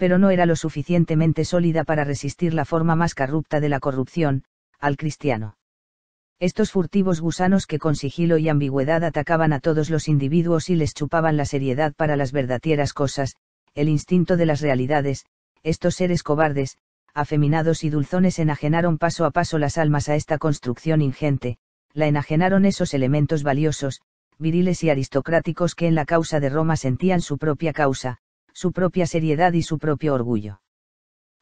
pero no era lo suficientemente sólida para resistir la forma más corrupta de la corrupción, al cristiano. Estos furtivos gusanos que con sigilo y ambigüedad atacaban a todos los individuos y les chupaban la seriedad para las verdaderas cosas, el instinto de las realidades, estos seres cobardes, afeminados y dulzones enajenaron paso a paso las almas a esta construcción ingente, la enajenaron esos elementos valiosos, viriles y aristocráticos que en la causa de Roma sentían su propia causa, su propia seriedad y su propio orgullo.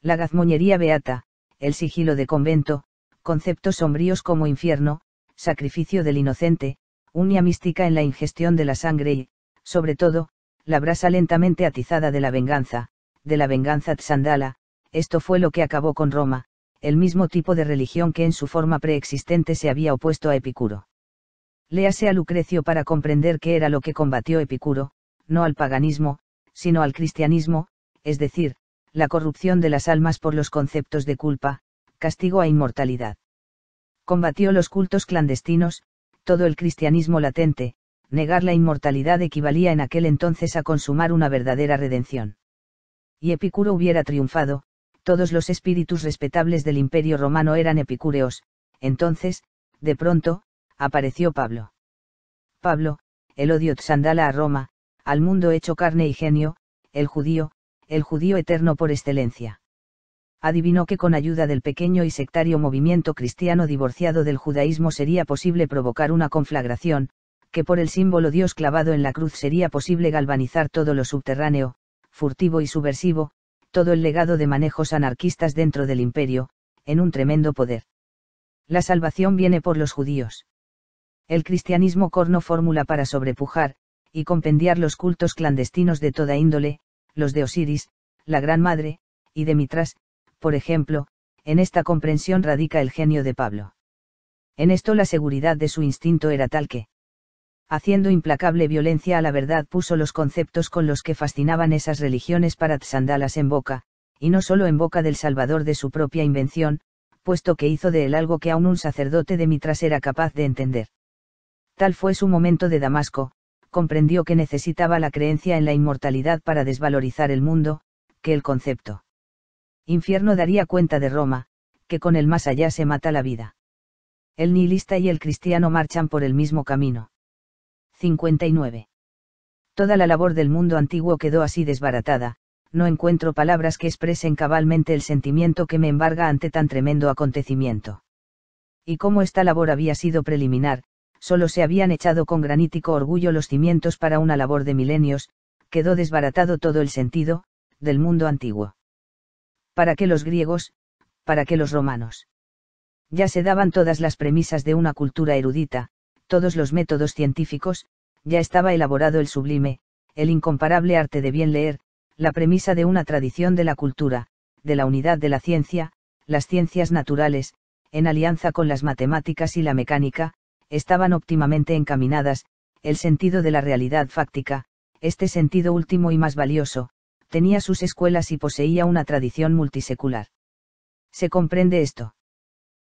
La gazmoñería beata, el sigilo de convento, conceptos sombríos como infierno, sacrificio del inocente, unia mística en la ingestión de la sangre y, sobre todo, la brasa lentamente atizada de la venganza, de la venganza tsandala, esto fue lo que acabó con Roma, el mismo tipo de religión que en su forma preexistente se había opuesto a Epicuro. Léase a Lucrecio para comprender qué era lo que combatió Epicuro, no al paganismo, sino al cristianismo, es decir, la corrupción de las almas por los conceptos de culpa, castigo a e inmortalidad. Combatió los cultos clandestinos, todo el cristianismo latente, negar la inmortalidad equivalía en aquel entonces a consumar una verdadera redención. Y Epicuro hubiera triunfado, todos los espíritus respetables del imperio romano eran epicúreos, entonces, de pronto, apareció Pablo. Pablo, el odio tsandala a Roma, al mundo hecho carne y genio, el judío, el judío eterno por excelencia. Adivinó que con ayuda del pequeño y sectario movimiento cristiano divorciado del judaísmo sería posible provocar una conflagración, que por el símbolo Dios clavado en la cruz sería posible galvanizar todo lo subterráneo, furtivo y subversivo, todo el legado de manejos anarquistas dentro del imperio, en un tremendo poder. La salvación viene por los judíos. El cristianismo corno fórmula para sobrepujar, y compendiar los cultos clandestinos de toda índole, los de Osiris, la Gran Madre, y de Mitras, por ejemplo, en esta comprensión radica el genio de Pablo. En esto la seguridad de su instinto era tal que, haciendo implacable violencia a la verdad, puso los conceptos con los que fascinaban esas religiones para tsandalas en boca, y no solo en boca del Salvador de su propia invención, puesto que hizo de él algo que aún un sacerdote de Mitras era capaz de entender. Tal fue su momento de Damasco, comprendió que necesitaba la creencia en la inmortalidad para desvalorizar el mundo, que el concepto infierno daría cuenta de Roma, que con el más allá se mata la vida. El nihilista y el cristiano marchan por el mismo camino. 59. Toda la labor del mundo antiguo quedó así desbaratada, no encuentro palabras que expresen cabalmente el sentimiento que me embarga ante tan tremendo acontecimiento. Y como esta labor había sido preliminar, solo se habían echado con granítico orgullo los cimientos para una labor de milenios, quedó desbaratado todo el sentido, del mundo antiguo. ¿Para qué los griegos? ¿Para qué los romanos? Ya se daban todas las premisas de una cultura erudita, todos los métodos científicos, ya estaba elaborado el sublime, el incomparable arte de bien leer, la premisa de una tradición de la cultura, de la unidad de la ciencia, las ciencias naturales, en alianza con las matemáticas y la mecánica, estaban óptimamente encaminadas, el sentido de la realidad fáctica, este sentido último y más valioso, tenía sus escuelas y poseía una tradición multisecular. ¿Se comprende esto?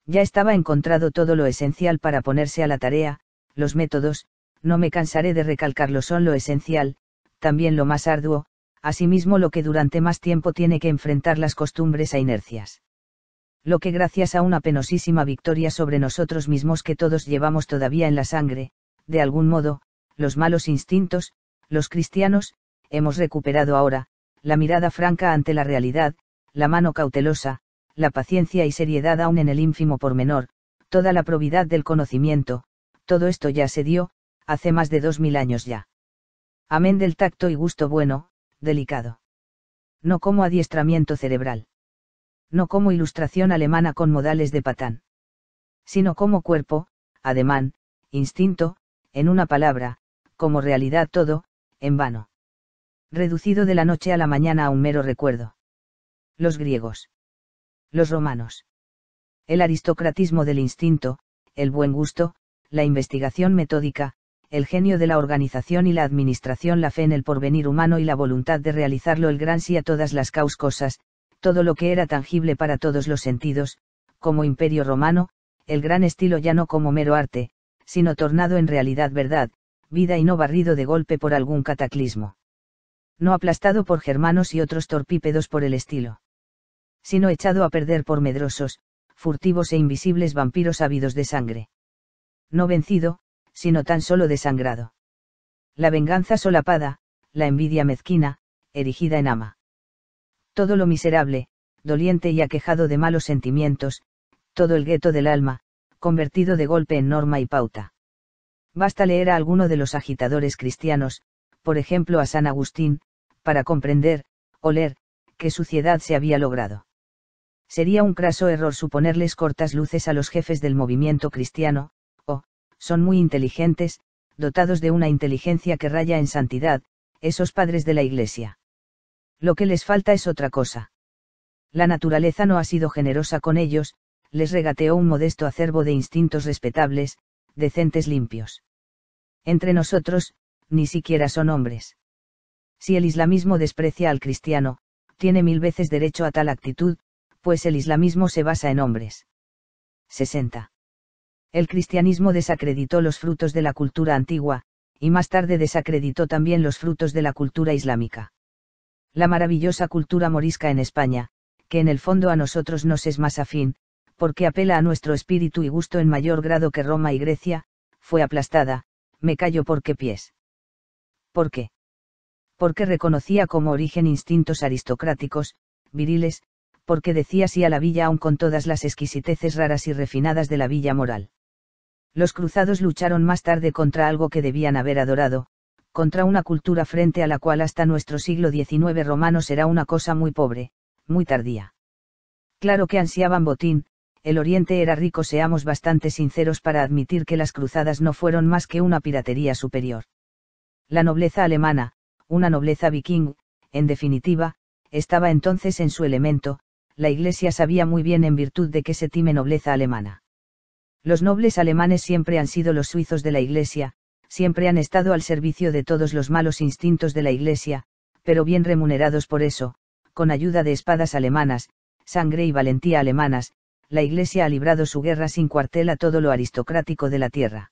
Ya estaba encontrado todo lo esencial para ponerse a la tarea, los métodos, no me cansaré de recalcarlo, son lo esencial, también lo más arduo, asimismo lo que durante más tiempo tiene que enfrentar las costumbres a e inercias lo que gracias a una penosísima victoria sobre nosotros mismos que todos llevamos todavía en la sangre, de algún modo, los malos instintos, los cristianos, hemos recuperado ahora, la mirada franca ante la realidad, la mano cautelosa, la paciencia y seriedad aún en el ínfimo pormenor, toda la probidad del conocimiento, todo esto ya se dio, hace más de dos mil años ya. Amén del tacto y gusto bueno, delicado. No como adiestramiento cerebral no como ilustración alemana con modales de patán, sino como cuerpo, ademán, instinto, en una palabra, como realidad todo, en vano. Reducido de la noche a la mañana a un mero recuerdo. Los griegos. Los romanos. El aristocratismo del instinto, el buen gusto, la investigación metódica, el genio de la organización y la administración, la fe en el porvenir humano y la voluntad de realizarlo, el gran sí a todas las causas, todo lo que era tangible para todos los sentidos, como imperio romano, el gran estilo ya no como mero arte, sino tornado en realidad verdad, vida y no barrido de golpe por algún cataclismo. No aplastado por germanos y otros torpípedos por el estilo. Sino echado a perder por medrosos, furtivos e invisibles vampiros ávidos de sangre. No vencido, sino tan solo desangrado. La venganza solapada, la envidia mezquina, erigida en ama todo lo miserable, doliente y aquejado de malos sentimientos, todo el gueto del alma, convertido de golpe en norma y pauta. Basta leer a alguno de los agitadores cristianos, por ejemplo a San Agustín, para comprender, o leer, qué suciedad se había logrado. Sería un craso error suponerles cortas luces a los jefes del movimiento cristiano, o, son muy inteligentes, dotados de una inteligencia que raya en santidad, esos padres de la Iglesia. Lo que les falta es otra cosa. La naturaleza no ha sido generosa con ellos, les regateó un modesto acervo de instintos respetables, decentes limpios. Entre nosotros, ni siquiera son hombres. Si el islamismo desprecia al cristiano, tiene mil veces derecho a tal actitud, pues el islamismo se basa en hombres. 60. El cristianismo desacreditó los frutos de la cultura antigua, y más tarde desacreditó también los frutos de la cultura islámica la maravillosa cultura morisca en España, que en el fondo a nosotros nos es más afín, porque apela a nuestro espíritu y gusto en mayor grado que Roma y Grecia, fue aplastada, me callo qué pies. ¿Por qué? Porque reconocía como origen instintos aristocráticos, viriles, porque decía sí a la villa aun con todas las exquisiteces raras y refinadas de la villa moral. Los cruzados lucharon más tarde contra algo que debían haber adorado, contra una cultura frente a la cual hasta nuestro siglo XIX romano será una cosa muy pobre, muy tardía. Claro que ansiaban botín, el Oriente era rico, seamos bastante sinceros para admitir que las cruzadas no fueron más que una piratería superior. La nobleza alemana, una nobleza viking, en definitiva, estaba entonces en su elemento, la Iglesia sabía muy bien en virtud de que se time nobleza alemana. Los nobles alemanes siempre han sido los suizos de la Iglesia, siempre han estado al servicio de todos los malos instintos de la Iglesia, pero bien remunerados por eso, con ayuda de espadas alemanas, sangre y valentía alemanas, la Iglesia ha librado su guerra sin cuartel a todo lo aristocrático de la tierra.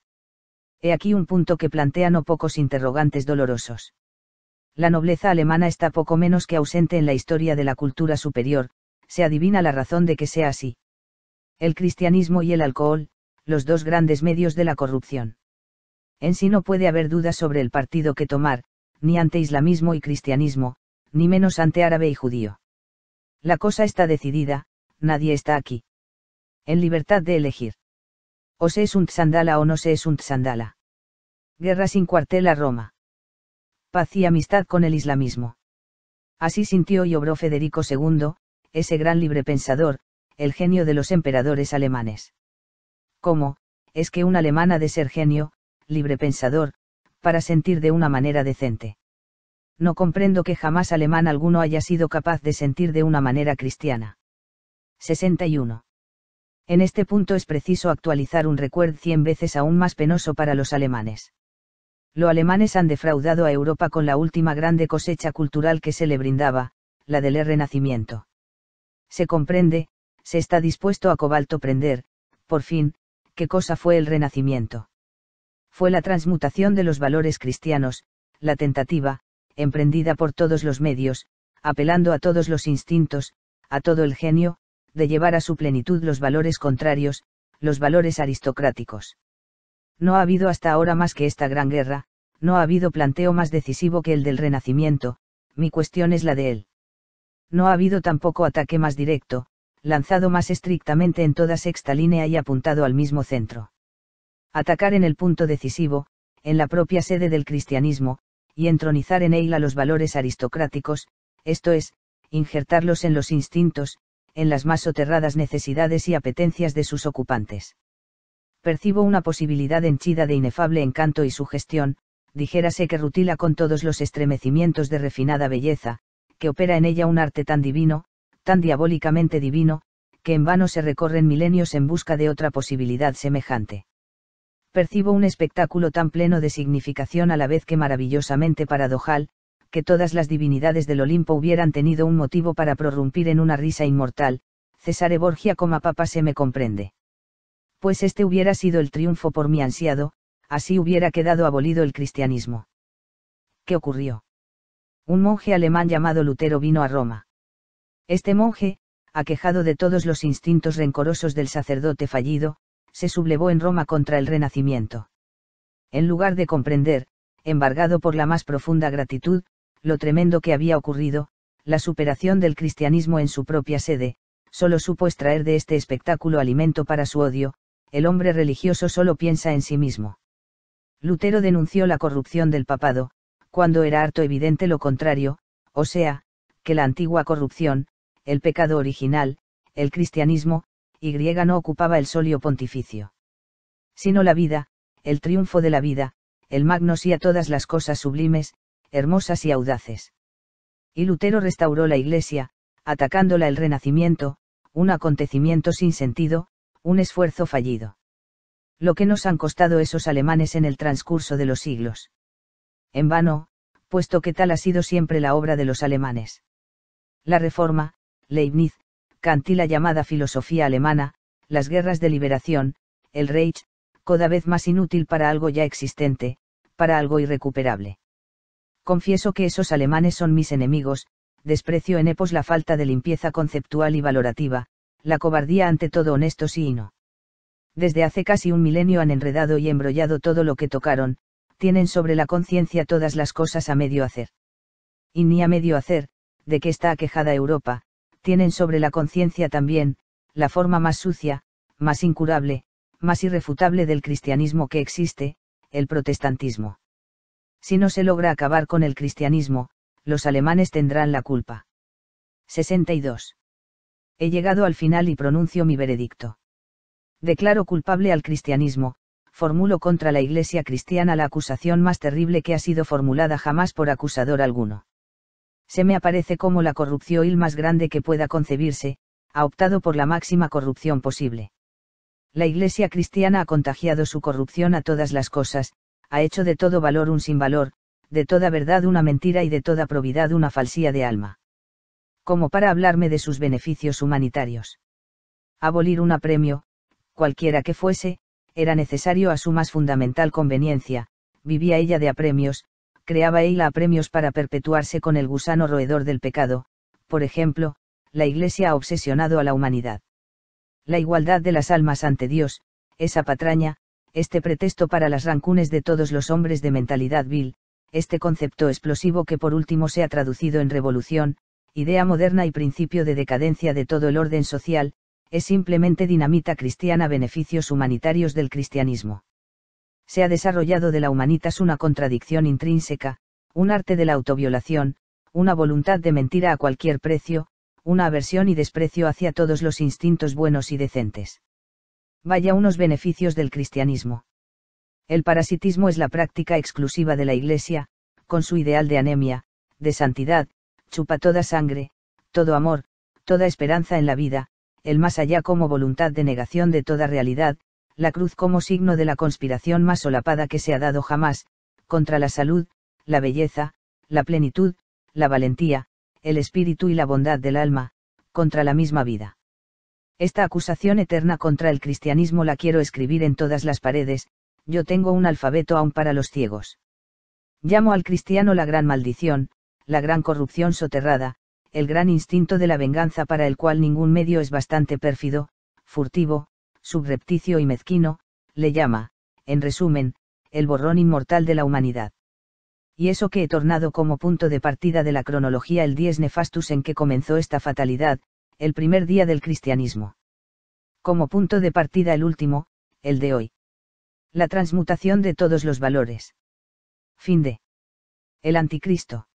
He aquí un punto que plantea no pocos interrogantes dolorosos. La nobleza alemana está poco menos que ausente en la historia de la cultura superior, se adivina la razón de que sea así. El cristianismo y el alcohol, los dos grandes medios de la corrupción. En sí no puede haber dudas sobre el partido que tomar, ni ante islamismo y cristianismo, ni menos ante árabe y judío. La cosa está decidida, nadie está aquí. En libertad de elegir. O se es un tsandala o no se es un tsandala. Guerra sin cuartel a Roma. Paz y amistad con el islamismo. Así sintió y obró Federico II, ese gran librepensador, el genio de los emperadores alemanes. ¿Cómo, es que un alemán ha de ser genio, librepensador, para sentir de una manera decente. No comprendo que jamás alemán alguno haya sido capaz de sentir de una manera cristiana. 61. En este punto es preciso actualizar un recuerdo cien veces aún más penoso para los alemanes. Los alemanes han defraudado a Europa con la última grande cosecha cultural que se le brindaba, la del Renacimiento. Se comprende, se está dispuesto a cobalto prender, por fin, qué cosa fue el Renacimiento fue la transmutación de los valores cristianos, la tentativa, emprendida por todos los medios, apelando a todos los instintos, a todo el genio, de llevar a su plenitud los valores contrarios, los valores aristocráticos. No ha habido hasta ahora más que esta gran guerra, no ha habido planteo más decisivo que el del Renacimiento, mi cuestión es la de él. No ha habido tampoco ataque más directo, lanzado más estrictamente en toda sexta línea y apuntado al mismo centro atacar en el punto decisivo, en la propia sede del cristianismo, y entronizar en ella los valores aristocráticos, esto es, injertarlos en los instintos, en las más soterradas necesidades y apetencias de sus ocupantes. Percibo una posibilidad henchida de inefable encanto y sugestión, dijérase que rutila con todos los estremecimientos de refinada belleza, que opera en ella un arte tan divino, tan diabólicamente divino, que en vano se recorren milenios en busca de otra posibilidad semejante percibo un espectáculo tan pleno de significación a la vez que maravillosamente paradojal, que todas las divinidades del Olimpo hubieran tenido un motivo para prorrumpir en una risa inmortal, Cesare Borgia como papa se me comprende. Pues este hubiera sido el triunfo por mi ansiado, así hubiera quedado abolido el cristianismo. ¿Qué ocurrió? Un monje alemán llamado Lutero vino a Roma. Este monje, aquejado de todos los instintos rencorosos del sacerdote fallido, se sublevó en Roma contra el Renacimiento. En lugar de comprender, embargado por la más profunda gratitud, lo tremendo que había ocurrido, la superación del cristianismo en su propia sede, solo supo extraer de este espectáculo alimento para su odio, el hombre religioso solo piensa en sí mismo. Lutero denunció la corrupción del papado, cuando era harto evidente lo contrario, o sea, que la antigua corrupción, el pecado original, el cristianismo, y no ocupaba el solio pontificio. Sino la vida, el triunfo de la vida, el magno y a todas las cosas sublimes, hermosas y audaces. Y Lutero restauró la iglesia, atacándola el renacimiento, un acontecimiento sin sentido, un esfuerzo fallido. Lo que nos han costado esos alemanes en el transcurso de los siglos. En vano, puesto que tal ha sido siempre la obra de los alemanes. La reforma, Leibniz, Cantí la llamada filosofía alemana, las guerras de liberación, el Reich, cada vez más inútil para algo ya existente, para algo irrecuperable. Confieso que esos alemanes son mis enemigos, desprecio en Epos la falta de limpieza conceptual y valorativa, la cobardía ante todo honestos y hino. Desde hace casi un milenio han enredado y embrollado todo lo que tocaron, tienen sobre la conciencia todas las cosas a medio hacer. Y ni a medio hacer, de que está aquejada Europa, tienen sobre la conciencia también, la forma más sucia, más incurable, más irrefutable del cristianismo que existe, el protestantismo. Si no se logra acabar con el cristianismo, los alemanes tendrán la culpa. 62. He llegado al final y pronuncio mi veredicto. Declaro culpable al cristianismo, formulo contra la Iglesia cristiana la acusación más terrible que ha sido formulada jamás por acusador alguno se me aparece como la corrupción il más grande que pueda concebirse, ha optado por la máxima corrupción posible. La Iglesia cristiana ha contagiado su corrupción a todas las cosas, ha hecho de todo valor un sinvalor, de toda verdad una mentira y de toda probidad una falsía de alma. Como para hablarme de sus beneficios humanitarios. Abolir un apremio, cualquiera que fuese, era necesario a su más fundamental conveniencia, vivía ella de apremios, creaba Eila a premios para perpetuarse con el gusano roedor del pecado, por ejemplo, la Iglesia ha obsesionado a la humanidad. La igualdad de las almas ante Dios, esa patraña, este pretexto para las rancunes de todos los hombres de mentalidad vil, este concepto explosivo que por último se ha traducido en revolución, idea moderna y principio de decadencia de todo el orden social, es simplemente dinamita cristiana beneficios humanitarios del cristianismo se ha desarrollado de la humanitas una contradicción intrínseca, un arte de la autoviolación, una voluntad de mentira a cualquier precio, una aversión y desprecio hacia todos los instintos buenos y decentes. Vaya unos beneficios del cristianismo. El parasitismo es la práctica exclusiva de la Iglesia, con su ideal de anemia, de santidad, chupa toda sangre, todo amor, toda esperanza en la vida, el más allá como voluntad de negación de toda realidad, la cruz como signo de la conspiración más solapada que se ha dado jamás, contra la salud, la belleza, la plenitud, la valentía, el espíritu y la bondad del alma, contra la misma vida. Esta acusación eterna contra el cristianismo la quiero escribir en todas las paredes, yo tengo un alfabeto aún para los ciegos. Llamo al cristiano la gran maldición, la gran corrupción soterrada, el gran instinto de la venganza para el cual ningún medio es bastante pérfido, furtivo, subrepticio y mezquino, le llama, en resumen, el borrón inmortal de la humanidad. Y eso que he tornado como punto de partida de la cronología el 10 nefastus en que comenzó esta fatalidad, el primer día del cristianismo. Como punto de partida el último, el de hoy. La transmutación de todos los valores. Fin de. El anticristo.